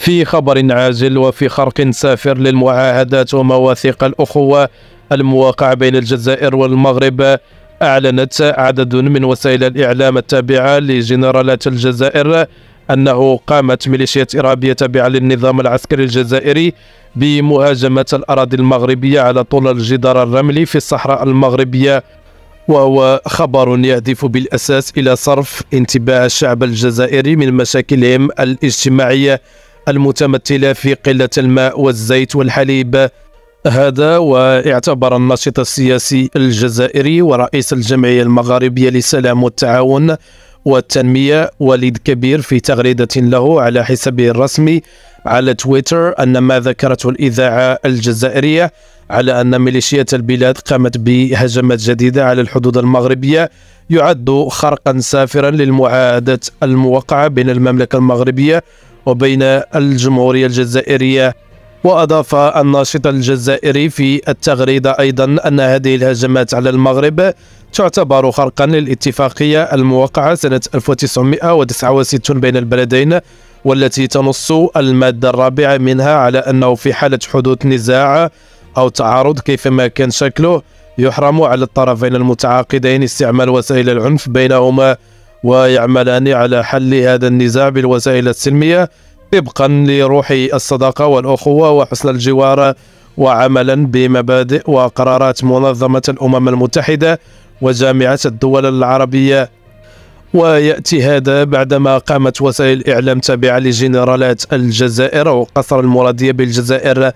في خبر عاجل وفي خرق سافر للمعاهدات ومواثيق الأخوة المواقع بين الجزائر والمغرب أعلنت عدد من وسائل الإعلام التابعة لجنرالات الجزائر أنه قامت ميليشيات إرهابية تابعة للنظام العسكري الجزائري بمهاجمة الأراضي المغربية على طول الجدار الرملي في الصحراء المغربية وهو خبر يهدف بالأساس إلى صرف انتباه الشعب الجزائري من مشاكلهم الاجتماعية المتمثلة في قلة الماء والزيت والحليب هذا واعتبر الناشط السياسي الجزائري ورئيس الجمعية المغاربية للسلام والتعاون والتنمية وليد كبير في تغريدة له على حسابه الرسمي على تويتر أن ما ذكرته الإذاعة الجزائرية على أن ميليشيات البلاد قامت بهجمات جديدة على الحدود المغربية يعد خرقا سافرا للمعاهدات الموقعة بين المملكة المغربية وبين الجمهورية الجزائرية وأضاف الناشط الجزائري في التغريدة أيضا أن هذه الهجمات على المغرب تعتبر خرقا للاتفاقية الموقعة سنة 1969 بين البلدين والتي تنص المادة الرابعة منها على أنه في حالة حدوث نزاع أو تعارض كيفما كان شكله يحرم على الطرفين المتعاقدين استعمال وسائل العنف بينهما ويعملان على حل هذا النزاع بالوسائل السلمية طبقا لروح الصداقة والأخوة وحسن الجوار وعملا بمبادئ وقرارات منظمة الأمم المتحدة وجامعة الدول العربية ويأتي هذا بعدما قامت وسائل إعلام تابعة لجنرالات الجزائر وقصر المرادية بالجزائر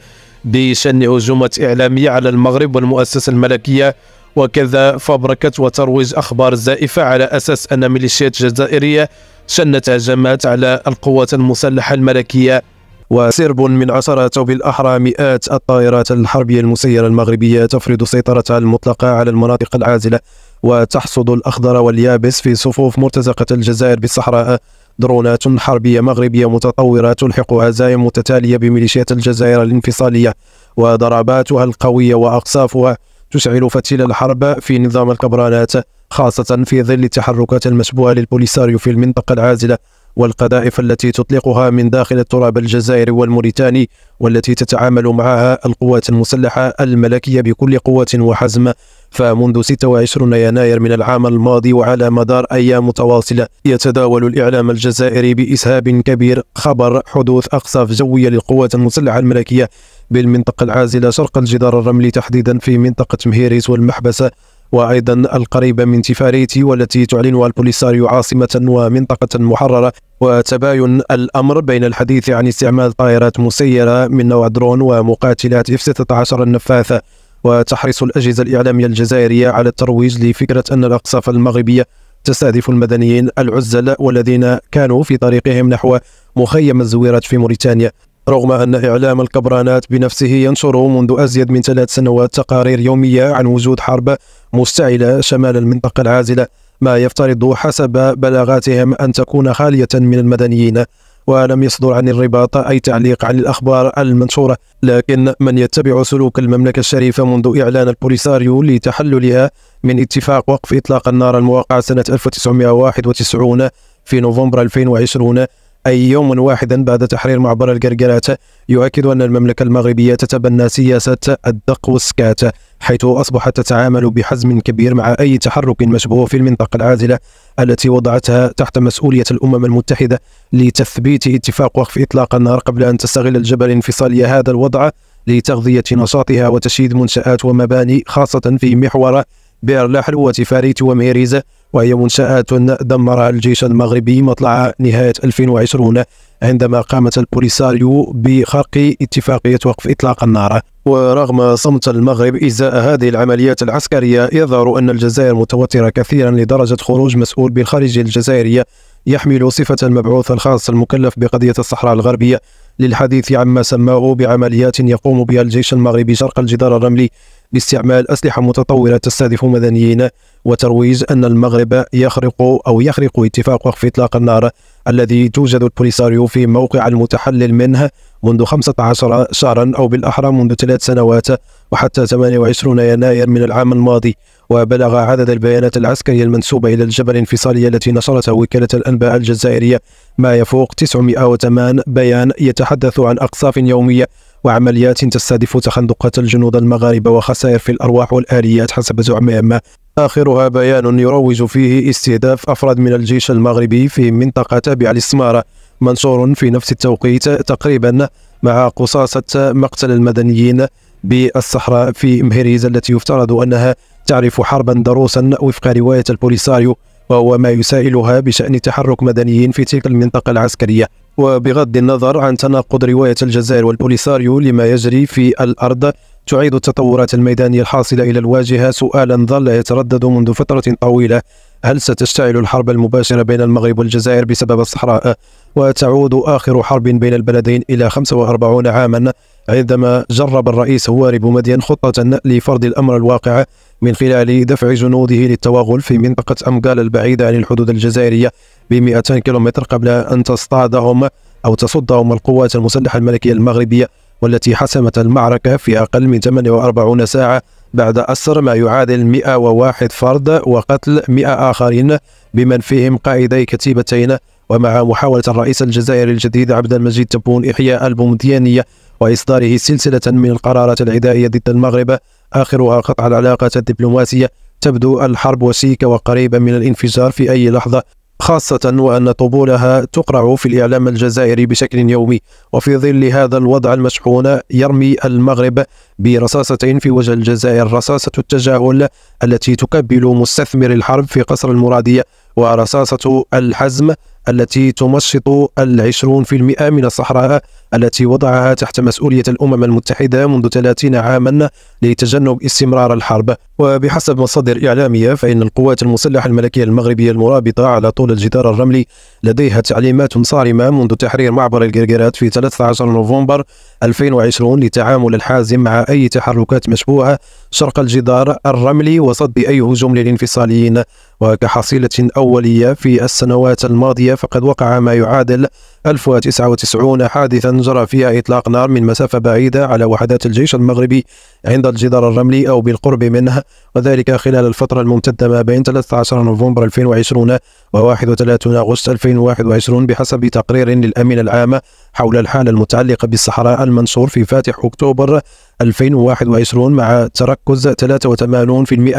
بشن هجومات إعلامية على المغرب والمؤسسة الملكية وكذا فبركة وترويج أخبار زائفة على أساس أن ميليشيات جزائرية شنت هجمات على القوات المسلحة الملكية وسرب من عشرات بالأحرى مئات الطائرات الحربية المسيرة المغربية تفرض سيطرتها المطلقة على المناطق العازلة وتحصد الأخضر واليابس في صفوف مرتزقة الجزائر بالصحراء درونات حربية مغربية متطورة تلحق هزائم متتالية بميليشيات الجزائر الانفصالية وضرباتها القوية وأقصافها تشعل فتيل الحرب في نظام الكبرانات خاصة في ظل التحركات المسبوعة للبوليساريو في المنطقة العازلة والقذائف التي تطلقها من داخل التراب الجزائري والموريتاني والتي تتعامل معها القوات المسلحة الملكية بكل قوة وحزم فمنذ 26 يناير من العام الماضي وعلى مدار أيام متواصلة يتداول الإعلام الجزائري بإسهاب كبير خبر حدوث أقصاف جوية للقوات المسلحة الملكية بالمنطقة العازلة شرق الجدار الرملي تحديدا في منطقة مهيريس والمحبسة وأيضا القريبة من تفاريتي والتي تعلنها البوليساريو عاصمة ومنطقة محررة وتباين الأمر بين الحديث عن استعمال طائرات مسيرة من نوع درون ومقاتلات F-16 النفاثة وتحرص الأجهزة الإعلامية الجزائرية على الترويج لفكرة أن الأقصاف المغربية تستهدف المدنيين العزل والذين كانوا في طريقهم نحو مخيم الزويرات في موريتانيا رغم أن إعلام الكبرانات بنفسه ينشر منذ أزيد من ثلاث سنوات تقارير يومية عن وجود حرب مشتعلة شمال المنطقة العازلة ما يفترض حسب بلاغاتهم أن تكون خالية من المدنيين ولم يصدر عن الرباط أي تعليق عن الأخبار المنشورة لكن من يتبع سلوك المملكة الشريفة منذ إعلان البوليساريو لتحللها من اتفاق وقف إطلاق النار الموقع سنة 1991 في نوفمبر 2020 أي يوم واحدا بعد تحرير معبر القرقرات يؤكد أن المملكة المغربية تتبنى سياسة الدق والسكات حيث أصبحت تتعامل بحزم كبير مع أي تحرك مشبوه في المنطقة العازلة التي وضعتها تحت مسؤولية الأمم المتحدة لتثبيت اتفاق وقف إطلاق النار قبل أن تستغل الجبل الانفصالي هذا الوضع لتغذية نشاطها وتشييد منشآت ومباني خاصة في محور بئر الحلوة فاريت وميريزة وهي منشآت دمرها الجيش المغربي مطلع نهاية 2020 عندما قامت البوليساريو بخرق اتفاقية وقف إطلاق النار ورغم صمت المغرب إزاء هذه العمليات العسكرية يظهر أن الجزائر متوترة كثيرا لدرجة خروج مسؤول بالخارجية الجزائرية يحمل صفة المبعوث الخاص المكلف بقضية الصحراء الغربية للحديث عما سماه بعمليات يقوم بها الجيش المغربي شرق الجدار الرملي باستعمال أسلحة متطورة تستهدف مدنيين وترويج أن المغرب يخرق أو يخرق اتفاق وقف إطلاق النار الذي توجد البوليساريو في موقع المتحلل منه منذ 15 شهرا أو بالأحرى منذ ثلاث سنوات وحتى 28 يناير من العام الماضي وبلغ عدد البيانات العسكرية المنسوبة إلى الجبل الانفصالية التي نشرتها وكالة الأنباء الجزائرية ما يفوق 908 بيان يتحدث عن أقصاف يومية وعمليات تستهدف تخندقات الجنود المغاربة وخسائر في الأرواح والآليات حسب زعمهم آخرها بيان يروج فيه استهداف أفراد من الجيش المغربي في منطقة تابعة للسمارة منشور في نفس التوقيت تقريبا مع قصاصة مقتل المدنيين بالصحراء في مهريز التي يفترض أنها تعرف حربا دروسا وفق رواية البوليساريو وهو ما يسائلها بشأن تحرك مدنيين في تلك المنطقة العسكرية وبغض النظر عن تناقض رواية الجزائر والبوليساريو لما يجري في الأرض تعيد التطورات الميدانية الحاصلة إلى الواجهة سؤالا ظل يتردد منذ فترة طويلة هل ستشتعل الحرب المباشرة بين المغرب والجزائر بسبب الصحراء وتعود آخر حرب بين البلدين إلى 45 عاما عندما جرب الرئيس هواري بومدين خطة لفرض الأمر الواقع من خلال دفع جنوده للتوغل في منطقة أمقال البعيدة عن الحدود الجزائرية ب 200 كيلومتر قبل أن تصطادهم أو تصدهم القوات المسلحة الملكية المغربية والتي حسمت المعركة في أقل من 48 ساعة بعد أسر ما يعادل 101 فرد وقتل 100 آخرين بمن فيهم قائدي كتيبتين ومع محاولة الرئيس الجزائري الجديد عبد المجيد تبون إحياء البومديانية وإصداره سلسلة من القرارات العدائية ضد المغرب آخرها قطع العلاقات الدبلوماسية تبدو الحرب وسيكة وقريبة من الانفجار في أي لحظة خاصة وأن طبولها تقرع في الإعلام الجزائري بشكل يومي وفي ظل هذا الوضع المشحون يرمي المغرب برصاصتين في وجه الجزائر رصاصة التجاهل التي تكبل مستثمر الحرب في قصر المرادية ورصاصة الحزم التي تمشط العشرون في المئة من الصحراء التي وضعها تحت مسؤولية الأمم المتحدة منذ 30 عاما لتجنب استمرار الحرب وبحسب مصادر إعلامية فإن القوات المسلحة الملكية المغربية المرابطة على طول الجدار الرملي لديها تعليمات صارمة منذ تحرير معبر القرقرات في 13 نوفمبر 2020 للتعامل الحازم مع أي تحركات مشبوهة شرق الجدار الرملي وصد أي هجوم للانفصاليين وكحصيلة أولية في السنوات الماضية فقد وقع ما يعادل 1099 حادثا جرى فيها إطلاق نار من مسافة بعيدة على وحدات الجيش المغربي عند الجدار الرملي أو بالقرب منه وذلك خلال الفترة الممتدة ما بين 13 نوفمبر 2020 و 31 أغسطس 2021 بحسب تقرير للأمين العام حول الحالة المتعلقة بالصحراء المنشور في فاتح أكتوبر 2021 مع تركز 83%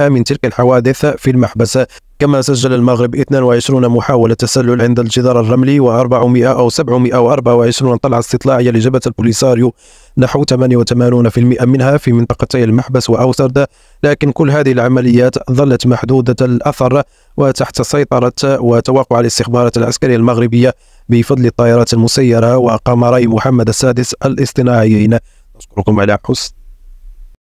من تلك الحوادث في المحبس كما سجل المغرب 22 محاولة تسلل عند الجدار الرملي و400 أو 724 طلعة استطلاعية لجبهة البوليساريو نحو 88% منها في منطقتي المحبس وأوسرد لكن كل هذه العمليات ظلت محدودة الأثر وتحت سيطرة وتوقع الاستخبارات العسكرية المغربية بفضل الطائرات المسيرة وقمري محمد السادس الاصطناعيين نشكركم على حسن